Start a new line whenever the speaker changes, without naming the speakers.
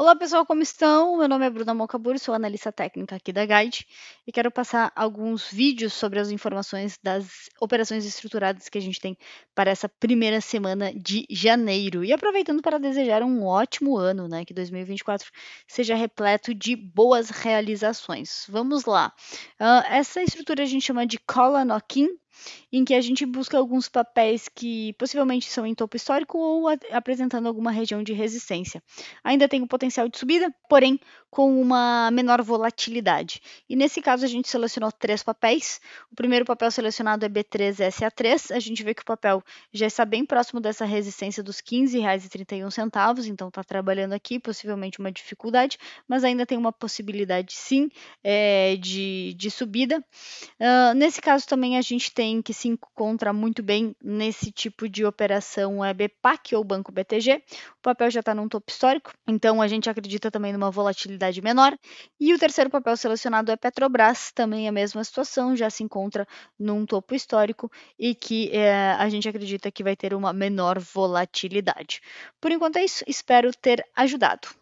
Olá pessoal, como estão? Meu nome é Bruna Mocaburi, sou analista técnica aqui da Guide e quero passar alguns vídeos sobre as informações das operações estruturadas que a gente tem para essa primeira semana de janeiro. E aproveitando para desejar um ótimo ano, né? Que 2024 seja repleto de boas realizações. Vamos lá. Uh, essa estrutura a gente chama de cola Nokin, em que a gente busca alguns papéis que possivelmente são em topo histórico ou apresentando alguma região de resistência. Ainda tem o um potencial de subida, porém com uma menor volatilidade. E nesse caso a gente selecionou três papéis. O primeiro papel selecionado é B3SA3. A gente vê que o papel já está bem próximo dessa resistência dos R$ 15,31, então está trabalhando aqui, possivelmente uma dificuldade, mas ainda tem uma possibilidade sim é, de, de subida. Uh, nesse caso também a gente tem também que se encontra muito bem nesse tipo de operação é BPAC ou Banco BTG. O papel já está num topo histórico, então a gente acredita também numa volatilidade menor. E o terceiro papel selecionado é Petrobras, também a mesma situação, já se encontra num topo histórico e que é, a gente acredita que vai ter uma menor volatilidade. Por enquanto é isso, espero ter ajudado.